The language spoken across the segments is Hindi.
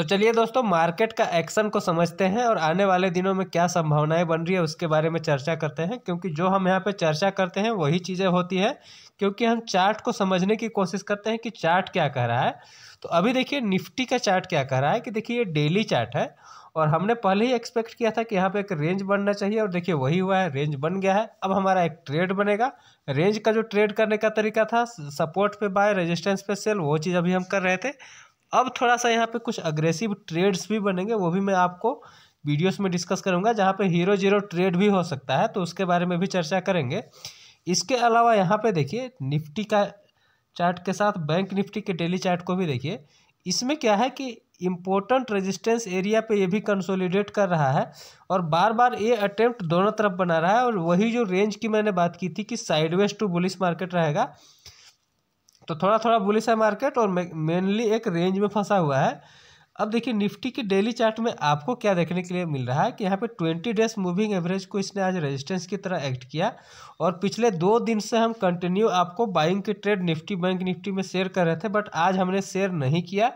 तो चलिए दोस्तों मार्केट का एक्शन को समझते हैं और आने वाले दिनों में क्या संभावनाएं बन रही है उसके बारे में चर्चा करते हैं क्योंकि जो हम यहाँ पे चर्चा करते हैं वही चीज़ें होती है क्योंकि हम चार्ट को समझने की कोशिश करते हैं कि चार्ट क्या कह रहा है तो अभी देखिए निफ्टी का चार्ट क्या कह रहा है कि देखिए ये डेली चार्ट है और हमने पहले ही एक्सपेक्ट किया था कि यहाँ पे एक रेंज बनना चाहिए और देखिए वही हुआ है रेंज बन गया है अब हमारा एक ट्रेड बनेगा रेंज का जो ट्रेड करने का तरीका था सपोर्ट पे बाय रेजिस्टेंस पे सेल वो चीज़ अभी हम कर रहे थे अब थोड़ा सा यहाँ पे कुछ अग्रेसिव ट्रेड्स भी बनेंगे वो भी मैं आपको वीडियोस में डिस्कस करूँगा जहाँ पे हीरो जीरो ट्रेड भी हो सकता है तो उसके बारे में भी चर्चा करेंगे इसके अलावा यहाँ पे देखिए निफ्टी का चार्ट के साथ बैंक निफ्टी के डेली चार्ट को भी देखिए इसमें क्या है कि इम्पोर्टेंट रेजिस्टेंस एरिया पे ये भी कंसोलिडेट कर रहा है और बार बार ये अटेम्प्ट दोनों तरफ बना रहा है और वही जो रेंज की मैंने बात की थी कि साइडवेज टू बुलिस मार्केट रहेगा तो थोड़ा थोड़ा बुलिस है मार्केट और मेनली एक रेंज में फंसा हुआ है अब देखिए निफ्टी की डेली चार्ट में आपको क्या देखने के लिए मिल रहा है कि यहाँ पे ट्वेंटी डेज मूविंग एवरेज को इसने आज रेजिस्टेंस की तरह एक्ट किया और पिछले दो दिन से हम कंटिन्यू आपको बाइंग के ट्रेड निफ्टी बैंक निफ्टी में शेयर कर रहे थे बट आज हमने शेयर नहीं किया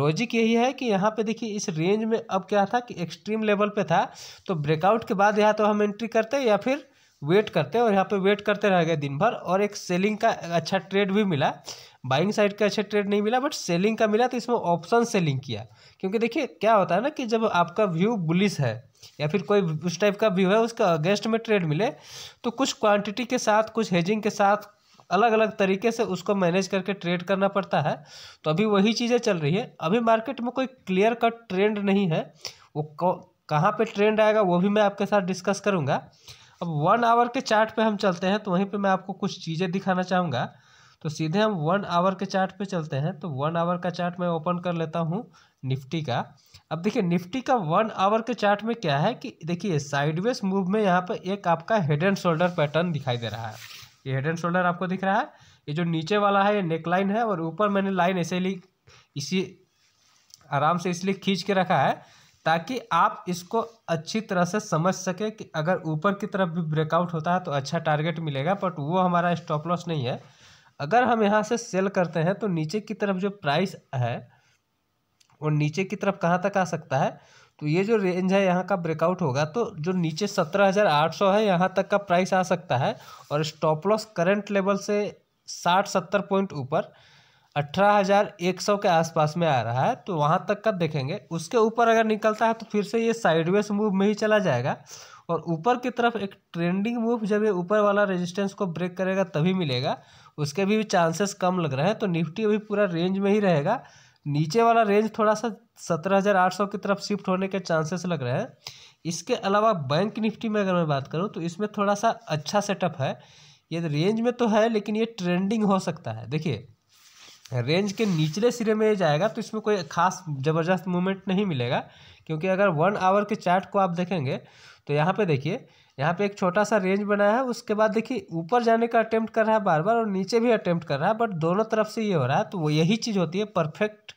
लॉजिक यही है कि यहाँ पे देखिए इस रेंज में अब क्या था कि एक्सट्रीम लेवल पे था तो ब्रेकआउट के बाद या तो हम एंट्री करते या फिर वेट करते हैं और यहाँ पे वेट करते रह गए दिन भर और एक सेलिंग का अच्छा ट्रेड भी मिला बाइंग साइड का अच्छा ट्रेड नहीं मिला बट सेलिंग का मिला तो इसमें ऑप्शन सेलिंग किया क्योंकि देखिए क्या होता है ना कि जब आपका व्यू बुलिस है या फिर कोई उस टाइप का व्यू है उसके अगेंस्ट में ट्रेड मिले तो कुछ क्वान्टिटी के साथ कुछ हेजिंग के साथ अलग अलग तरीके से उसको मैनेज करके ट्रेड करना पड़ता है तो अभी वही चीज़ें चल रही है अभी मार्केट में कोई क्लियर कट ट्रेंड नहीं है वो कहाँ पे ट्रेंड आएगा वो भी मैं आपके साथ डिस्कस करूँगा अब वन आवर के चार्ट पे हम चलते हैं तो वहीं पे मैं आपको कुछ चीज़ें दिखाना चाहूँगा तो सीधे हम वन आवर के चार्ट पे चलते हैं तो वन आवर का चार्ट मैं ओपन कर लेता हूँ निफ्टी का अब देखिए निफ्टी का वन आवर के चार्ट में क्या है कि देखिए साइडवेज मूव में यहाँ पर एक आपका हेड एंड शोल्डर पैटर्न दिखाई दे रहा है ये हेड एंड शोल्डर आपको दिख रहा है ये जो नीचे वाला है ये नेक लाइन है और ऊपर मैंने लाइन ऐसे ली इसी आराम से इसलिए खींच के रखा है ताकि आप इसको अच्छी तरह से समझ सकें कि अगर ऊपर की तरफ भी ब्रेकआउट होता है तो अच्छा टारगेट मिलेगा बट वो हमारा स्टॉप लॉस नहीं है अगर हम यहाँ से सेल करते हैं तो नीचे की तरफ जो प्राइस है और नीचे की तरफ कहाँ तक आ सकता है तो ये जो रेंज है यहाँ का ब्रेकआउट होगा तो जो नीचे सत्रह हज़ार आठ सौ है यहाँ तक का प्राइस आ सकता है और स्टॉप लॉस करेंट लेवल से साठ सत्तर पॉइंट ऊपर अठारह हज़ार एक सौ के आसपास में आ रहा है तो वहाँ तक का देखेंगे उसके ऊपर अगर निकलता है तो फिर से ये साइडवेज मूव में ही चला जाएगा और ऊपर की तरफ एक ट्रेंडिंग मूव जब ये ऊपर वाला रेजिस्टेंस को ब्रेक करेगा तभी मिलेगा उसके भी चांसेस कम लग रहे हैं तो निफ्टी अभी पूरा रेंज में ही रहेगा नीचे वाला रेंज थोड़ा सा सत्रह हज़ार आठ सौ की तरफ शिफ्ट होने के चांसेस लग रहे हैं इसके अलावा बैंक निफ्टी में अगर मैं बात करूँ तो इसमें थोड़ा सा अच्छा सेटअप है ये रेंज में तो है लेकिन ये ट्रेंडिंग हो सकता है देखिए रेंज के निचले सिरे में जाएगा तो इसमें कोई खास ज़बरदस्त मूवमेंट नहीं मिलेगा क्योंकि अगर वन आवर के चार्ट को आप देखेंगे तो यहाँ पे देखिए यहाँ पे एक छोटा सा रेंज बनाया है उसके बाद देखिए ऊपर जाने का अटैम्प्ट कर रहा है बार बार और नीचे भी अटैम्प्ट कर रहा है बट दोनों तरफ से ये हो रहा है तो वो यही चीज़ होती है परफेक्ट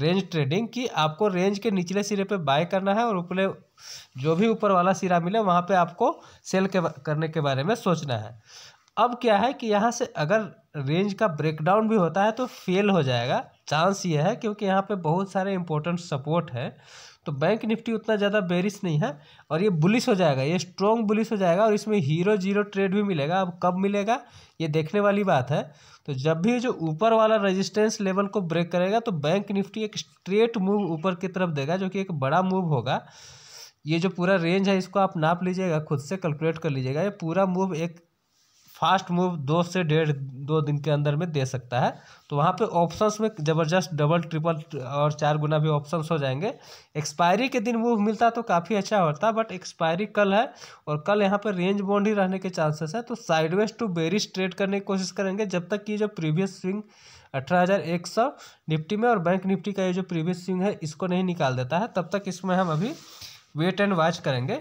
रेंज ट्रेडिंग कि आपको रेंज के निचले सिरे पे बाय करना है और ऊपरे जो भी ऊपर वाला सिरा मिले वहाँ पे आपको सेल के करने के बारे में सोचना है अब क्या है कि यहाँ से अगर रेंज का ब्रेकडाउन भी होता है तो फेल हो जाएगा चांस ये है क्योंकि यहाँ पे बहुत सारे इंपॉर्टेंट सपोर्ट हैं तो बैंक निफ्टी उतना ज़्यादा बेरिस नहीं है और ये बुलिस हो जाएगा ये स्ट्रॉन्ग बुलिस हो जाएगा और इसमें हीरो जीरो ट्रेड भी मिलेगा अब कब मिलेगा ये देखने वाली बात है तो जब भी जो ऊपर वाला रेजिस्टेंस लेवल को ब्रेक करेगा तो बैंक निफ्टी एक स्ट्रेट मूव ऊपर की तरफ देगा जो कि एक बड़ा मूव होगा ये जो पूरा रेंज है इसको आप नाप लीजिएगा खुद से कैलकुलेट कर लीजिएगा ये पूरा मूव एक फास्ट मूव दो से डेढ़ दो दिन के अंदर में दे सकता है तो वहाँ पे ऑप्शंस में ज़बरदस्त डबल ट्रिपल और चार गुना भी ऑप्शंस हो जाएंगे एक्सपायरी के दिन मूव मिलता तो काफ़ी अच्छा होता बट एक्सपायरी कल है और कल यहाँ पर रेंज बॉन्ड ही रहने के चांसेस है तो साइडवेज टू बेरिस ट्रेड करने की कोशिश करेंगे जब तक कि जो प्रीवियस स्विंग अठारह हज़ार एक सौ निफ्टी में और बैंक निफ्टी का ये जो प्रीवियस स्विंग है इसको नहीं निकाल देता है तब तक इसमें हम अभी वेट एंड वॉच करेंगे